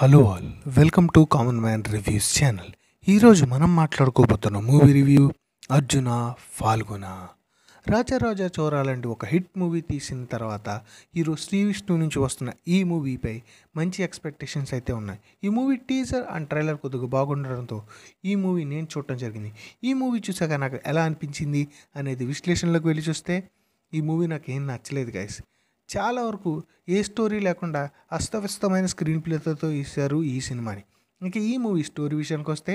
hello all welcome to common man reviews channel ఈరోజు మనం మాట్లాడుకోబోతున్న మూవీ రివ్యూ అర్జున ఫాల్గున రాజారాజా చోరా లాంటి ఒక హిట్ మూవీ తీసిన తర్వాత ఈరోజు శ్రీ విష్ణు నుంచి వస్తున్న ఈ మూవీపై మంచి ఎక్స్పెక్టేషన్స్ అయితే ఉన్నాయి ఈ మూవీ టీజర్ అండ్ ట్రైలర్ కొద్దిగా బాగుండడంతో ఈ మూవీ నేను చూడటం జరిగింది ఈ మూవీ చూసాక నాకు ఎలా అనిపించింది అనేది విశ్లేషణలోకి వెళ్ళి చూస్తే ఈ మూవీ నాకు ఏం నచ్చలేదు గాయస్ చాలా వరకు ఏ స్టోరీ లేకుండా అస్తవ్యస్తమైన స్క్రీన్ ప్లేతో ఇస్తారు ఈ సినిమాని ఇంకా ఈ మూవీ స్టోరీ విషయానికి వస్తే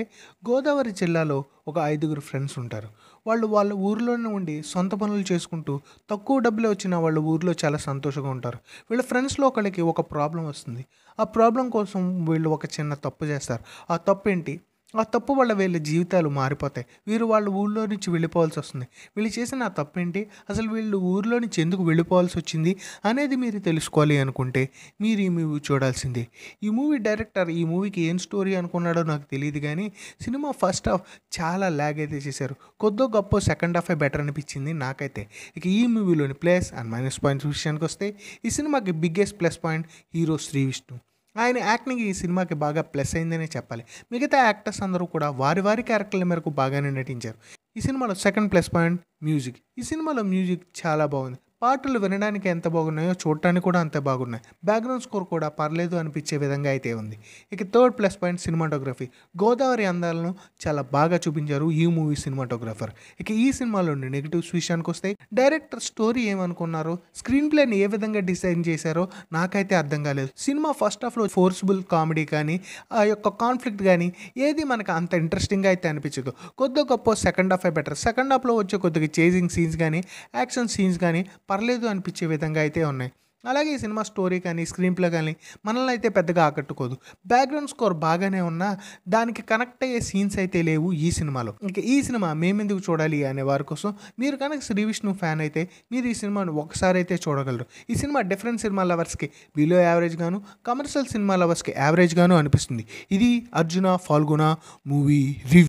గోదావరి జిల్లాలో ఒక ఐదుగురు ఫ్రెండ్స్ ఉంటారు వాళ్ళు వాళ్ళ ఊర్లోనే ఉండి సొంత పనులు చేసుకుంటూ తక్కువ డబ్బులే వచ్చిన వాళ్ళ ఊర్లో చాలా సంతోషంగా ఉంటారు వీళ్ళ ఫ్రెండ్స్లో ఒకళ్ళకి ఒక ప్రాబ్లం వస్తుంది ఆ ప్రాబ్లం కోసం వీళ్ళు ఒక చిన్న తప్పు చేస్తారు ఆ తప్పు ఏంటి ఆ తప్పు వల్ల వీళ్ళ జీవితాలు మారిపోతాయి వీరు వాళ్ళ ఊళ్ళో నుంచి వెళ్ళిపోవాల్సి వస్తుంది వీళ్ళు చేసిన ఆ తప్పు ఏంటి అసలు వీళ్ళు ఊర్లో నుంచి ఎందుకు వెళ్ళిపోవాల్సి వచ్చింది అనేది మీరు తెలుసుకోవాలి అనుకుంటే మీరు ఈ మూవీ చూడాల్సిందే ఈ మూవీ డైరెక్టర్ ఈ మూవీకి ఏం స్టోరీ అనుకున్నాడో నాకు తెలియదు కానీ సినిమా ఫస్ట్ హాఫ్ చాలా ల్యాగ్ అయితే చేశారు కొద్దో గొప్ప సెకండ్ హాఫే బెటర్ అనిపించింది నాకైతే ఇక ఈ మూవీలోని ప్లస్ అండ్ మైనస్ పాయింట్స్ విషయానికి వస్తే ఈ సినిమాకి biggest plus point hero Sree Vishnu ఆయన యాక్టింగ్ ఈ సినిమాకి బాగా ప్లస్ అయిందనే చెప్పాలి మిగతా యాక్టర్స్ అందరూ కూడా వారి వారి క్యారెక్టర్ల మేరకు బాగానే నటించారు ఈ సినిమాలో సెకండ్ ప్లస్ పాయింట్ మ్యూజిక్ ఈ సినిమాలో మ్యూజిక్ చాలా బాగుంది పాటలు వినడానికి ఎంత బాగున్నాయో చూడటానికి కూడా అంతే బాగున్నాయి బ్యాక్గ్రౌండ్ స్కోర్ కూడా పర్లేదు అనిపించే విధంగా అయితే ఉంది ఇక third plus point cinematography Godavari అందాలను చాలా బాగా చూపించారు ఈ మూవీ సినిమాటోగ్రఫర్ ఇక ఈ సినిమాలో నెగిటివ్స్ విషయానికి వస్తే డైరెక్టర్ స్టోరీ ఏమనుకున్నారో స్క్రీన్ ప్లేని ఏ విధంగా డిజైన్ చేశారో నాకైతే అర్థం కాలేదు సినిమా ఫస్ట్ హాఫ్లో ఫోర్స్బుల్ కామెడీ కానీ ఆ యొక్క కాన్ఫ్లిక్ట్ కానీ ఏది మనకు అంత ఇంట్రెస్టింగ్గా అయితే అనిపించదు కొద్ది గొప్ప సెకండ్ హాఫే బెటర్ సెకండ్ హాఫ్లో వచ్చే కొద్దిగా చేజింగ్ సీన్స్ కానీ యాక్షన్ సీన్స్ కానీ పర్లేదు అనిపించే విధంగా అయితే ఉన్నాయి అలాగే ఈ సినిమా స్టోరీ కానీ స్క్రీన్ ప్లే కానీ మనల్ని అయితే పెద్దగా ఆకట్టుకోదు బ్యాక్గ్రౌండ్ స్కోర్ బాగానే ఉన్నా దానికి కనెక్ట్ అయ్యే సీన్స్ అయితే లేవు ఈ సినిమాలో ఇంకా ఈ సినిమా మేమెందుకు చూడాలి అనే వారి కోసం మీరు కనుక శ్రీ విష్ణు ఫ్యాన్ అయితే మీరు ఈ సినిమాను ఒకసారి అయితే చూడగలరు ఈ సినిమా డిఫరెంట్ సినిమా లవర్స్కి బిలో యావరేజ్ గాను కమర్షియల్ సినిమా లవర్స్కి యావరేజ్ గాను అనిపిస్తుంది ఇది అర్జున ఫాల్గుణ మూవీ రివ్యూ